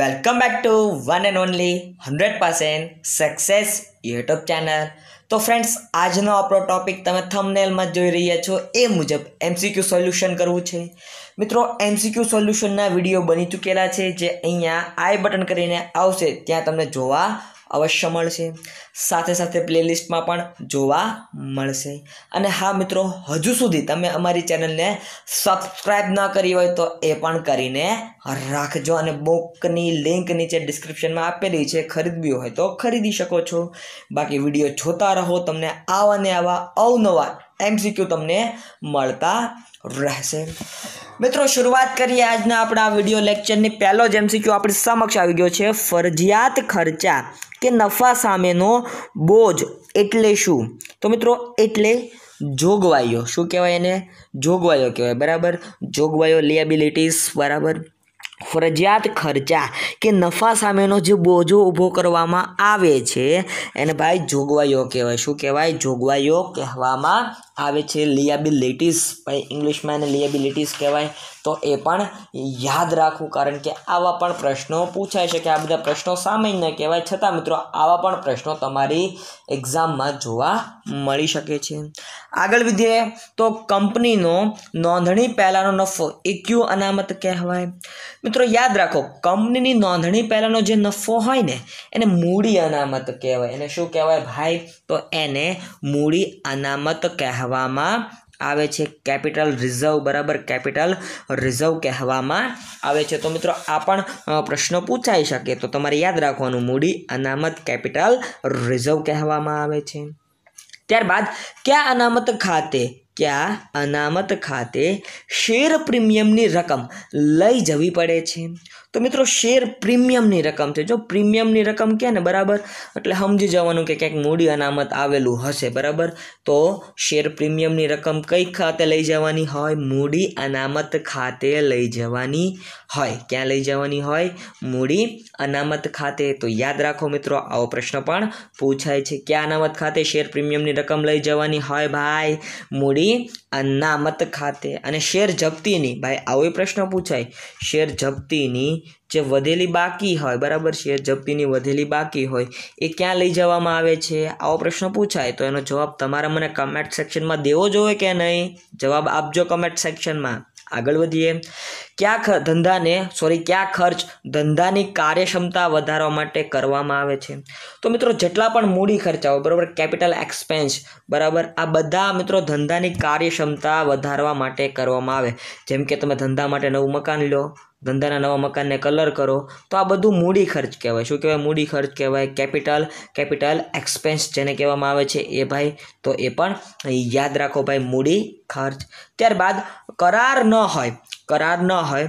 welcome back to one and only hundred percent success YouTube channel તો friends આજનો આપણો topic તમે થમનેલમાં જોઈ રહ્યા છો એ મુજબ એમસીક્યુ સોલ્યુશન કરવું છે મિત્રો એમસીક્યુ સોલ્યુશનના વિડીયો બની ચૂકેલા છે જે અહીંયા આઈ બટન કરીને આવશે ત્યાં તમને જોવા અવશ્ય મળશે સાથે સાથે પ્લેલિસ્ટમાં પણ જોવા મળશે અને હા મિત્રો હજુ સુધી તમે અમારી ચેનલને સબસ્ક્રાઈબ ન કરી હોય તો એ પણ કરીને રાખજો અને બુકની લિંક નીચે ડિસ્ક્રિપ્શનમાં આપેલી છે ખરીદવી હોય તો ખરીદી શકો છો બાકી વિડીયો જોતા રહો તમને આવા ને આવા અવનવા એમસીક્યુ તમને મળતા રહેશે મિત્રો શરૂઆત કરીએ આજના આપણા વિડીયો લેક્ચરની પહેલો જ એમસીક્યુ આપણી સમક્ષ આવી ગયો છે ફરજિયાત ખર્ચા કે નફા સામેનો બોજ એટલે શું તો મિત્રો એટલે જોગવાઈઓ શું કહેવાય એને જોગવાઈઓ કહેવાય બરાબર જોગવાઈઓ લિએબિલિટીસ બરાબર ફરજિયાત ખર્ચા કે નફા સામેનો જે બોજો ઊભો કરવામાં આવે છે એને ભાઈ જોગવાઈઓ કહેવાય શું કહેવાય જોગવાઈઓ કહેવામાં આવે છે લિયાબિલિટીસ ભાઈ ઇંગ્લિશમાં એને લિયાબિલિટીસ કહેવાય તો એ પણ યાદ રાખવું કારણ કે આવા પણ પ્રશ્નો પૂછાય છે કે આ બધા પ્રશ્નો સામાન્ય કહેવાય છતાં મિત્રો આવા પણ પ્રશ્નો તમારી એક્ઝામમાં જોવા મળી શકે છે આગળ વિધે તો કંપનીનો નોંધણી પહેલાંનો નફો એ ક્યુ અનામત કહેવાય મિત્રો યાદ રાખો કંપનીની નોંધણી પહેલાંનો જે નફો હોય ને એને મૂડી અનામત કહેવાય એને શું કહેવાય ભાઈ તો એને મૂડી અનામત કહેવાય કહેવામાં આવે છે કેપિટલ રિઝર્વ બરાબર કેપિટલ રિઝર્વ કહેવામાં આવે છે તો મિત્રો આ પણ પ્રશ્ન પૂછાઈ શકે તો તમારે યાદ રાખવાનું મૂડી અનામત કેપિટલ રિઝર્વ કહેવામાં આવે છે ત્યારબાદ ક્યાં અનામત ખાતે ક્યાં અનામત ખાતે શેર પ્રીમિયમની રકમ લઈ જવી પડે છે તો મિત્રો શેર પ્રીમિયમની રકમ છે જો પ્રીમિયમની રકમ કહે ને બરાબર એટલે સમજી જવાનું કે ક્યાંક મૂડી અનામત આવેલું હશે બરાબર તો શેર પ્રીમિયમની રકમ કઈ ખાતે લઈ જવાની હોય મૂડી અનામત ખાતે લઈ જવાની હોય ક્યાં લઈ જવાની હોય મૂડી અનામત ખાતે તો યાદ રાખો મિત્રો આવો પ્રશ્ન પણ પૂછાય છે ક્યાં અનામત ખાતે શેર પ્રીમિયમની રકમ લઈ જવાની હોય ભાઈ મૂડી અનામત ખાતે અને શેર જપ્તીની ભાઈ આવો પ્રશ્ન પૂછાય શેર જપ્તીની જે વધેલી બાકી હોય બરાબર છે જપ્તીની વધેલી બાકી હોય એ ક્યાં લઈ જવામાં આવે છે આવો પ્રશ્ન પૂછાય તો એનો જવાબ તમારે મને કમેન્ટ સેક્શનમાં દેવો જોઈએ કે નહીં જવાબ આપજો કમેન્ટ સેક્શનમાં આગળ વધીએ કયા ધંધાને સોરી કયા ખર્ચ ધંધાની કાર્યક્ષમતા વધારવા માટે કરવામાં આવે છે તો મિત્રો જેટલા પણ મૂડી ખર્ચાઓ બરાબર કેપિટલ એક્સપેન્સ બરાબર આ બધા મિત્રો ધંધાની કાર્યક્ષમતા વધારવા માટે કરવામાં આવે જેમ કે તમે ધંધા માટે નવું મકાન લો ધંધાના નવા મકાનને કલર કરો તો આ બધું મૂડી ખર્ચ કહેવાય શું કહેવાય મૂડી ખર્ચ કહેવાય કેપિટલ કેપિટલ એક્સપેન્સ જેને કહેવામાં આવે છે એ ભાઈ તો એ પણ યાદ રાખો ભાઈ મૂડી ખર્ચ ત્યારબાદ કરાર ન હોય કરાર ન હોય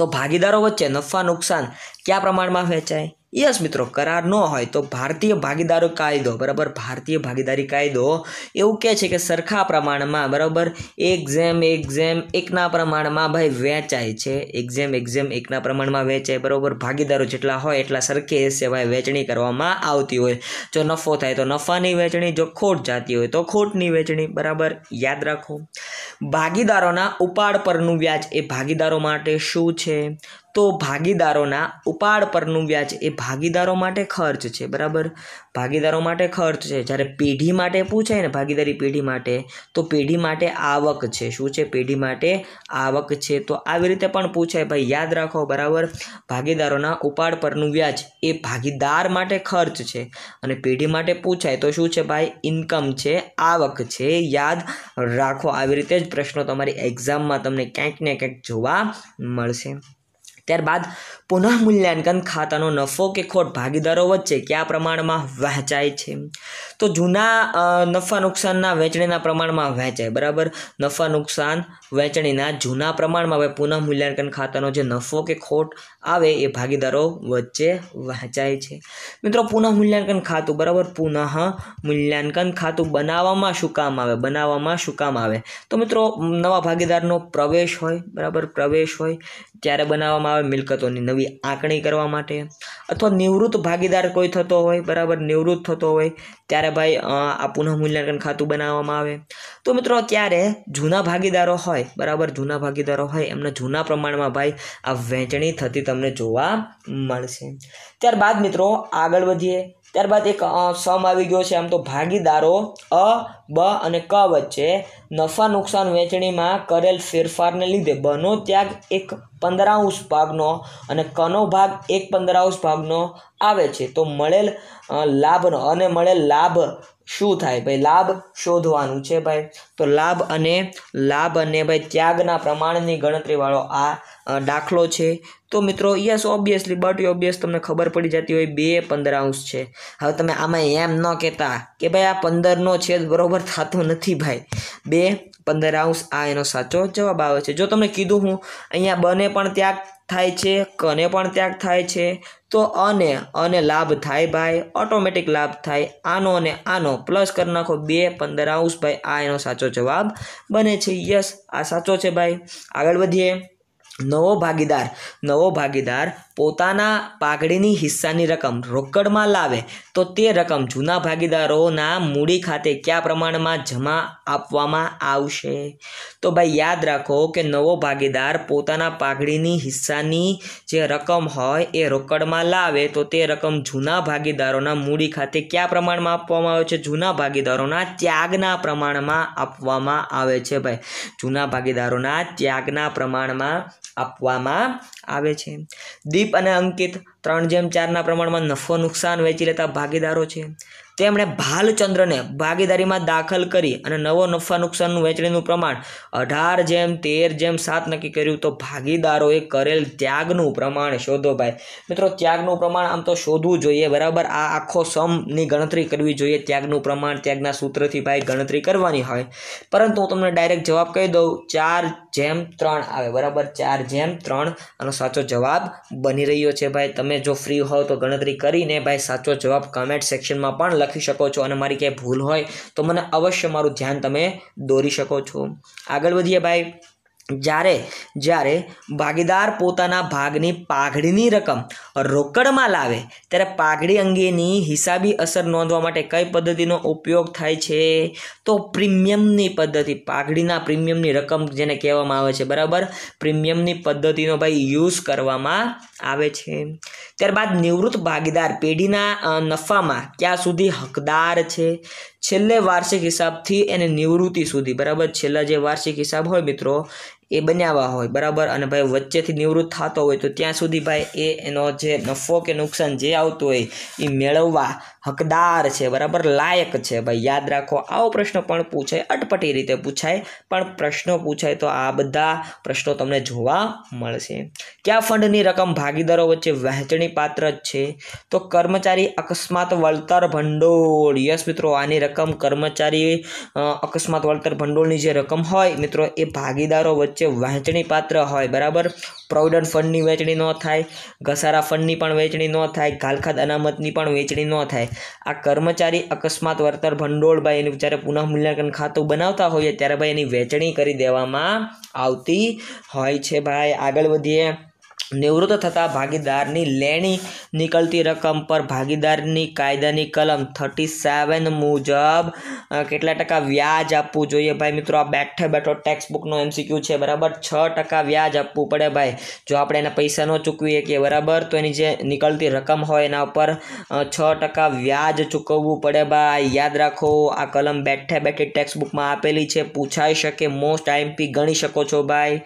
તો ભાગીદારો વચ્ચે નફા નુકસાન કયા પ્રમાણમાં વહેંચાય યસ મિત્રો કરાર ન હોય તો ભારતીય ભાગીદારો કાયદો બરાબર ભારતીય ભાગીદારી કાયદો એવું કહે છે કે સરખા પ્રમાણમાં બરાબર એક્ઝેમ એક્ઝેમ એકના પ્રમાણમાં ભાઈ વેચાય છે એક્ઝેમ એક્ઝેમ એકના પ્રમાણમાં વેચાય બરાબર ભાગીદારો જેટલા હોય એટલા સરખે હિસ્સે ભાઈ વેચણી કરવામાં આવતી હોય જો નફો થાય તો નફાની વેચણી જો ખોટ જાતી હોય તો ખોટની વેચણી બરાબર યાદ રાખો ભાગીદારોના ઉપાડ પરનું વ્યાજ એ ભાગીદારો માટે શું છે તો ભાગીદારોના ઉપાડ પરનું વ્યાજ એ ભાગીદારો માટે ખર્ચ છે બરાબર ભાગીદારો માટે ખર્ચ છે જ્યારે પેઢી માટે પૂછાય ને ભાગીદારી પેઢી માટે તો પેઢી માટે આવક છે શું છે પેઢી માટે આવક છે તો આવી રીતે પણ પૂછાય ભાઈ યાદ રાખો બરાબર ભાગીદારોના ઉપાડ પરનું વ્યાજ એ ભાગીદાર માટે ખર્ચ છે અને પેઢી માટે પૂછાય તો શું છે ભાઈ ઇન્કમ છે આવક છે યાદ રાખો આવી રીતે જ પ્રશ્નો તમારી એક્ઝામમાં તમને ક્યાંક ને ક્યાંક જોવા મળશે ત્યારબાદ પુનઃમૂલ્યાંકન ખાતાનો નફો કે ખોટ ભાગીદારો વચ્ચે કયા પ્રમાણમાં વહેંચાય છે તો જૂના નફા નુકસાનના વહેંચણીના પ્રમાણમાં વહેંચાય બરાબર નફા નુકસાન વહેંચણીના જૂના પ્રમાણમાં હવે પુનઃમૂલ્યાંકન ખાતાનો જે નફો કે ખોટ આવે એ ભાગીદારો વચ્ચે વહેંચાય છે મિત્રો પુનઃમૂલ્યાંકન ખાતું બરાબર પુનઃ મૂલ્યાંકન ખાતું બનાવવામાં શું કામ આવે બનાવવામાં શું કામ આવે તો મિત્રો નવા ભાગીદારનો પ્રવેશ હોય બરાબર પ્રવેશ હોય ત્યારે બનાવવામાં આવે મિલકતોની નવી નવી આંકણી કરવા માટે અથવા નિવૃત્ત ભાગીદાર કોઈ થતો હોય બરાબર નિવૃત્ત થતો હોય ત્યારે ભાઈ આ પુનઃ મૂલ્યાંકન ખાતું બનાવવામાં આવે તો મિત્રો ત્યારે જૂના ભાગીદારો હોય બરાબર જૂના ભાગીદારો હોય એમને જૂના પ્રમાણમાં ભાઈ આ વહેંચણી થતી તમને જોવા મળશે ત્યારબાદ મિત્રો આગળ વધીએ ત્યારબાદ એક સમ આવી ગયો છે આમ તો ભાગીદારો અ બ અને ક વચ્ચે નફા નુકસાન વેચણીમાં કરેલ ફેરફારને લીધે બનો ત્યાગ એક પંદરાંશ ભાગનો અને કનો ભાગ એક પંદરાંશ ભાગનો આવે છે તો મળેલ લાભનો અને મળેલ લાભ શું થાય ભાઈ લાભ શોધવાનું છે ભાઈ તો લાભ અને લાભ અને ભાઈ ત્યાગના પ્રમાણની ગણતરીવાળો આ દાખલો છે તો મિત્રો યસ ઓબ્વિયસલી બટ ઓબ્વિયસ તમને ખબર પડી જતી હોય બે પંદર આઉન્સ છે હવે તમે આમાં એમ ન કહેતા કે ભાઈ આ પંદરનો છેદ બરાબર થતો નથી ભાઈ બે પંદર આઉન્સ આ એનો સાચો જવાબ આવે છે જો તમને કીધું હું અહીંયા બને પણ ત્યાગ થાય છે કને પણ ત્યાગ થાય છે તો અને અને લાભ થાય ભાઈ ઓટોમેટિક લાભ થાય આનો અને આનો પ્લસ કરી નાખો બે પંદર આઉન્સ ભાઈ આ એનો સાચો જવાબ બને છે યસ આ સાચો છે ભાઈ આગળ વધીએ નવો ભાગીદાર નવો ભાગીદાર પોતાના પાઘડીની હિસ્સાની રકમ રોકડમાં લાવે તો તે રકમ જૂના ભાગીદારોના મૂડી ખાતે કયા પ્રમાણમાં જમા આપવામાં આવશે તો ભાઈ યાદ રાખો કે નવો ભાગીદાર પોતાના પાઘડીની હિસ્સાની જે રકમ હોય એ રોકડમાં લાવે તો તે રકમ જૂના ભાગીદારોના મૂડી ખાતે કયા પ્રમાણમાં આપવામાં આવે છે જૂના ભાગીદારોના ત્યાગના પ્રમાણમાં આપવામાં આવે છે ભાઈ જૂના ભાગીદારોના ત્યાગના પ્રમાણમાં આપવામાં આવે છે દીપ અને અંકિત ત્રણ જેમ ચારના પ્રમાણમાં નફો નુકસાન વેચી લેતા ભાગીદારો છે તેમણે ભાલચંદ્રને ભાગીદારીમાં દાખલ કરી અને નવો નફા નુકસાનનું વહેંચણીનું પ્રમાણ અઢાર જેમ તેર જેમ સાત નક્કી કર્યું તો ભાગીદારોએ કરેલ ત્યાગનું પ્રમાણ શોધો ભાઈ મિત્રો ત્યાગનું પ્રમાણ આમ તો શોધવું જોઈએ બરાબર આ આખો સમની ગણતરી કરવી જોઈએ ત્યાગનું પ્રમાણ ત્યાગના સૂત્રથી ભાઈ ગણતરી કરવાની હોય પરંતુ હું તમને ડાયરેક્ટ જવાબ કહી દઉં ચાર જેમ ત્રણ આવે બરાબર ચાર જેમ ત્રણ આનો સાચો જવાબ બની રહ્યો છે ભાઈ તમે તમે જો ફ્રી હોવ તો ગણતરી કરીને ભાઈ સાચો જવાબ કમેન્ટ સેક્શનમાં પણ લખી શકો છો અને મારી ક્યાંય ભૂલ હોય તો મને અવશ્ય મારું ધ્યાન તમે દોરી શકો છો આગળ વધીએ ભાઈ જ્યારે જ્યારે ભાગીદાર પોતાના ભાગની પાઘડીની રકમ રોકડમાં લાવે ત્યારે પાઘડી અંગેની હિસાબી અસર નોંધવા માટે કઈ પદ્ધતિનો ઉપયોગ થાય છે તો પ્રીમિયમની પદ્ધતિ પાઘડીના પ્રીમિયમની રકમ જેને કહેવામાં આવે છે બરાબર પ્રીમિયમની પદ્ધતિનો ભાઈ યુઝ કરવામાં આવે છે ત્યારબાદ નિવૃત્ત ભાગીદાર પેઢીના નફામાં ક્યાં સુધી હકદાર છે છેલ્લે વાર્ષિક હિસાબથી એને નિવૃત્તિ સુધી બરાબર છેલ્લા જે વાર્ષિક હિસાબ હોય મિત્રો એ બનાવવા હોય બરાબર અને ભાઈ વચ્ચેથી નિવૃત્ત થતો હોય તો ત્યાં સુધી ભાઈ એ એનો જે નફો કે નુકસાન જે આવતું હોય એ મેળવવા હકદાર છે બરાબર લાયક છે ભાઈ યાદ રાખો આવો પ્રશ્ન પણ પૂછાય અટપટી રીતે પૂછાય પણ પ્રશ્નો પૂછાય તો આ બધા પ્રશ્નો તમને જોવા મળશે કયા ફંડની રકમ ભાગીદારો વચ્ચે વહેંચણી પાત્ર છે તો કર્મચારી અકસ્માત વળતર ભંડોળ યસ મિત્રો આની રકમ કર્મચારી અકસ્માત વળતર ભંડોળની જે રકમ હોય મિત્રો એ ભાગીદારો વચ્ચે જે વહેંચણી પાત્ર હોય બરાબર પ્રોવિડન્ટ ફંડની વહેંચણી ન થાય ઘસારા ફંડની પણ વહેંચણી ન થાય ઘાલખાત અનામતની પણ વહેંચણી ન થાય આ કર્મચારી અકસ્માત વળતર ભંડોળ ભાઈ એનું જ્યારે પુનઃ મૂલ્યાંકન ખાતું બનાવતા હોઈએ ત્યારે ભાઈ એની વહેંચણી કરી દેવામાં આવતી હોય છે ભાઈ આગળ વધીએ નિવૃત્ત થતા ભાગીદારની લેણી નીકળતી રકમ પર ભાગીદારની કાયદાની કલમ થર્ટી સેવન મુજબ કેટલા ટકા વ્યાજ આપવું જોઈએ ભાઈ મિત્રો આ બેઠે બેઠો ટેક્સ બુકનો એમસીક્યુ છે બરાબર છ ટકા વ્યાજ આપવું પડે ભાઈ જો આપણે એના પૈસા ન ચૂકવી શકીએ બરાબર તો એની જે નીકળતી રકમ હોય એના ઉપર છ ટકા વ્યાજ ચૂકવવું પડે ભાઈ યાદ રાખો આ કલમ બેઠે બેઠે ટેક્સ બુકમાં આપેલી છે પૂછાઈ શકે મોસ્ટ આઈએમપી ગણી શકો છો ભાઈ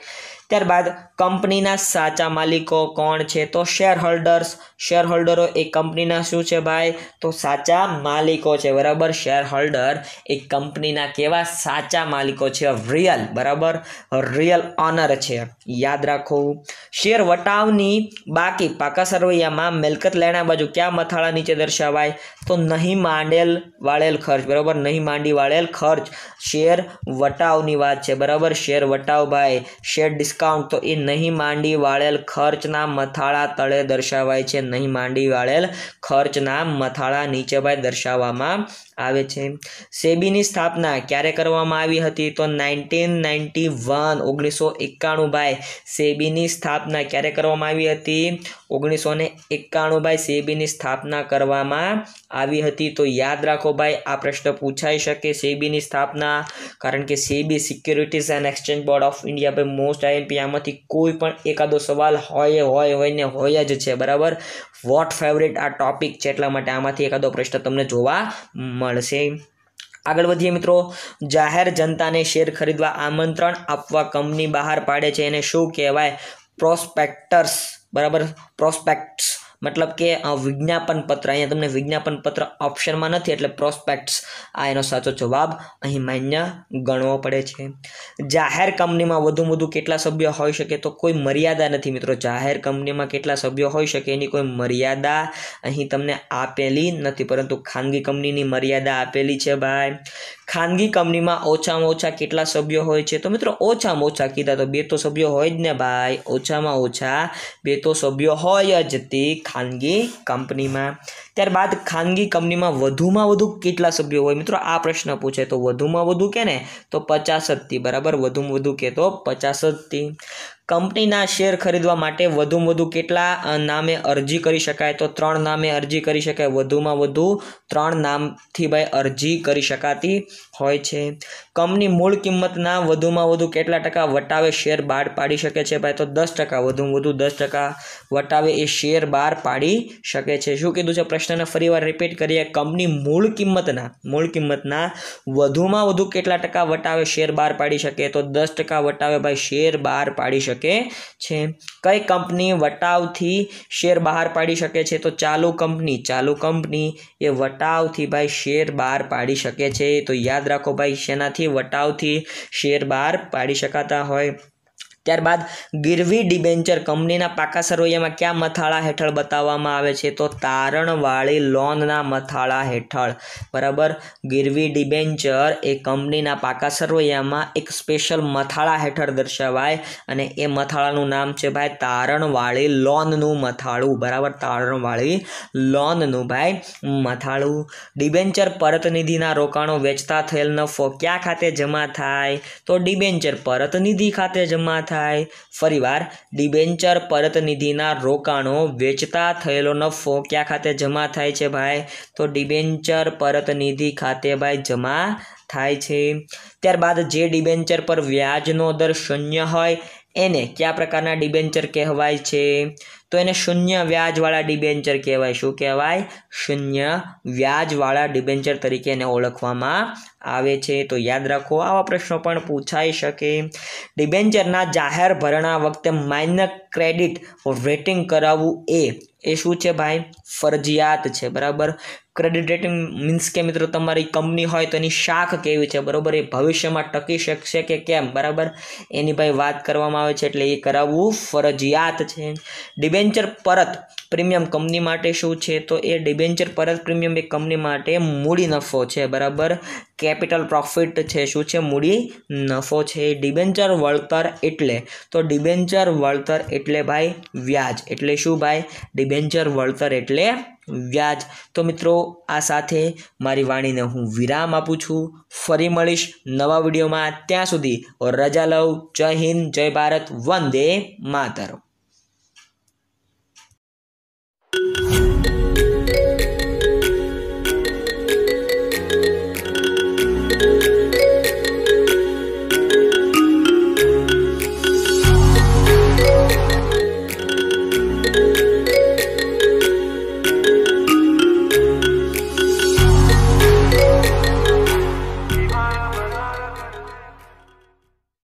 ત્યારબાદ કંપનીના સાચા માલિકો કોણ છે તો શેર હોલ્ડર્સ શેર હોલ્ડરો એ કંપનીના શું છે ભાઈ તો સાચા માલિકો છે બરાબર શેર હોલ્ડર એ કંપનીના કેવા સાચા માલિકો છે રિયલ બરાબર રિયલ ઓનર છે યાદ રાખવું શેર વટાવની બાકી પાકા સરવૈયામાં મિલકત લેણા બાજુ ક્યાં મથાળા નીચે દર્શાવાય તો નહીં માંડેલ વાળેલ ખર્ચ બરાબર નહીં માંડી વાળેલ ખર્ચ શેર વટાવની વાત છે બરાબર શેર વટાવ ભાઈ શેર ડિસ્ક ડિસ્કાઉન્ટ તો એ નહીં માંડી વાળેલ ખર્ચના મથાળા તળે દર્શાવાય છે નહીં માંડી વાળેલ ખર્ચના મથાળા નીચે ભાઈ દર્શાવવામાં આવે છે સેબીની સ્થાપના ક્યારે કરવામાં આવી હતી તો નાઇન્ટીન નાઇન્ટી વન ઓગણીસો એકાણું ભાઈ સેબીની સ્થાપના ક્યારે કરવામાં આવી હતી ઓગણીસો ને એકાણું ભાઈ સેબીની સ્થાપના કરવામાં આવી હતી તો યાદ રાખો ભાઈ આ પ્રશ્ન પૂછાઈ શકે સેબીની સ્થાપના કારણ કે SEBI securities and exchange board of India ભાઈ મોસ્ટ આઈએમપી આમાંથી કોઈ પણ એકાદો સવાલ હોય હોય હોય ને હોય જ છે બરાબર વોટ ફેવરેટ આ ટોપિક છે એટલા માટે આમાંથી એકાદો પ્રશ્ન તમને જોવા મળશે આગળ વધીએ મિત્રો જાહેર જનતાને શેર ખરીદવા આમંત્રણ આપવા કંપની બહાર પાડે છે એને શું કહેવાય પ્રોસ્પેક્ટર્સ બરાબર પ્રોસ્પેક્ટ્સ મતલબ કે વિજ્ઞાપન પત્ર અહીંયા તમને વિજ્ઞાપન પત્ર ઓપ્શનમાં નથી એટલે પ્રોસ્પેક્ટ્સ આ એનો સાચો જવાબ અહીં માન્ય ગણવો પડે છે જાહેર કંપનીમાં વધુ વધુ કેટલા સભ્યો હોઈ શકે તો કોઈ મર્યાદા નથી મિત્રો જાહેર કંપનીમાં કેટલા સભ્યો હોઈ શકે એની કોઈ મર્યાદા અહીં તમને આપેલી નથી પરંતુ ખાનગી કંપનીની મર્યાદા આપેલી છે ભાઈ ખાનગી કંપનીમાં ઓછામાં ઓછા કેટલા સભ્યો હોય છે તો મિત્રો ઓછામાં ઓછા કીધા તો બે તો સભ્યો હોય જ ને ભાઈ ઓછામાં ઓછા બે તો સભ્યો હોય જ તે ખાનગી કંપનીમાં ત્યારબાદ ખાનગી કંપનીમાં વધુમાં વધુ કેટલા સભ્યો હોય મિત્રો આ પ્રશ્ન પૂછે તો વધુમાં વધુ કે ને તો પચાસ થી બરાબર વધુમાં વધુ કે તો પચાસ થી કંપનીના શેર ખરીદવા માટે વધુમાં વધુ કેટલા નામે અરજી કરી શકાય તો ત્રણ નામે અરજી કરી શકાય વધુમાં વધુ ત્રણ નામથી ભાઈ અરજી કરી શકાતી હોય છે કંપની મૂળ કિંમતના વધુમાં વધુ કેટલા ટકા વટાવે શેર બહાર પાડી શકે છે ભાઈ તો દસ ટકા વધુમાં વધુ દસ ટકા વટાવે એ શેર બહાર પાડી શકે છે શું કીધું છે પ્રશ્ન પ્રશ્નને ફરીવાર રિપીટ કરીએ કંપની મૂળ કિંમતના મૂળ કિંમતના વધુમાં વધુ કેટલા ટકા વટાવે શેર બહાર પાડી શકે તો દસ ટકા વટાવે ભાઈ શેર બહાર પાડી શકે છે કઈ કંપની વટાવથી શેર બહાર પાડી શકે છે તો ચાલુ કંપની ચાલુ કંપની એ વટાવથી ભાઈ શેર બહાર પાડી શકે છે તો યાદ રાખો ભાઈ શેનાથી વટાવથી શેર બહાર પાડી શકાતા હોય ત્યારબાદ ગીરવી ડિબેન્ચર કંપનીના પાકા સરવૈયામાં ક્યાં મથાળા હેઠળ બતાવવામાં આવે છે તો તારણવાળી લોનના મથાળા હેઠળ બરાબર ગીરવી ડિબેન્ચર એ કંપનીના પાકા સરવૈયામાં એક સ્પેશિયલ મથાળા હેઠળ દર્શાવાય અને એ મથાળાનું નામ છે ભાઈ તારણવાળી લોનનું મથાળું બરાબર તારણવાળી લોનનું ભાઈ મથાળું ડિબેન્ચર પરત નિધિના રોકાણો વેચતા થયેલ નફો ક્યાં ખાતે જમા થાય તો ડિબેન્ચર પરતનિધિ ખાતે જમા થાય થાય ફરીવાર ડિબેન્ચર પરત નિધિના રોકાણો વેચતા થયેલો નફો ક્યાં ખાતે જમા થાય છે ભાઈ તો ડિબેન્ચર પરત નિધિ ખાતે ભાઈ જમા થાય છે ત્યારબાદ જે ડિબેન્ચર પર વ્યાજનો દર શૂન્ય હોય એને કયા પ્રકારના ડિબેન્ચર કહેવાય છે તો એને શૂન્ય વ્યાજવાળા ડિબેન્ચર કહેવાય શું કહેવાય શૂન્ય વ્યાજવાળા ડિબેન્ચર તરીકે એને ઓળખવામાં આવે છે તો યાદ રાખો આવા પ્રશ્નો પણ પૂછાઈ શકે ડિબેન્ચરના જાહેર ભરણા વખતે માઇનર ક્રેડિટ રેટિંગ કરાવવું એ એ શું છે ભાઈ ફરજિયાત છે બરાબર ક્રેડિટ રેટિંગ મીન્સ કે મિત્રો તમારી કંપની હોય તો એની શાખ કેવી છે બરાબર એ ભવિષ્યમાં ટકી શકશે કે કેમ બરાબર એની ભાઈ વાત કરવામાં આવે છે એટલે એ કરાવવું ફરજિયાત છે ડિબેન્ચર પરત પ્રીમિયમ કંપની માટે શું છે તો એ ડિબેન્ચર પરત પ્રીમિયમ એ કંપની માટે મૂડી નફો છે બરાબર કેપિટલ પ્રોફિટ છે શું છે મૂડી નફો છે ડિબેન્ચર વળતર એટલે તો ડિબેન્ચર વળતર એટલે ભાઈ વ્યાજ એટલે શું ભાઈ ડિબેન્ચર વળતર એટલે વ્યાજ તો મિત્રો આ સાથે મારી વાણીને હું વિરામ આપું છું ફરી મળીશ નવા વિડીયોમાં ત્યાં સુધી રજા લઉં જય હિન્દ જય ભારત વંદે માતરમ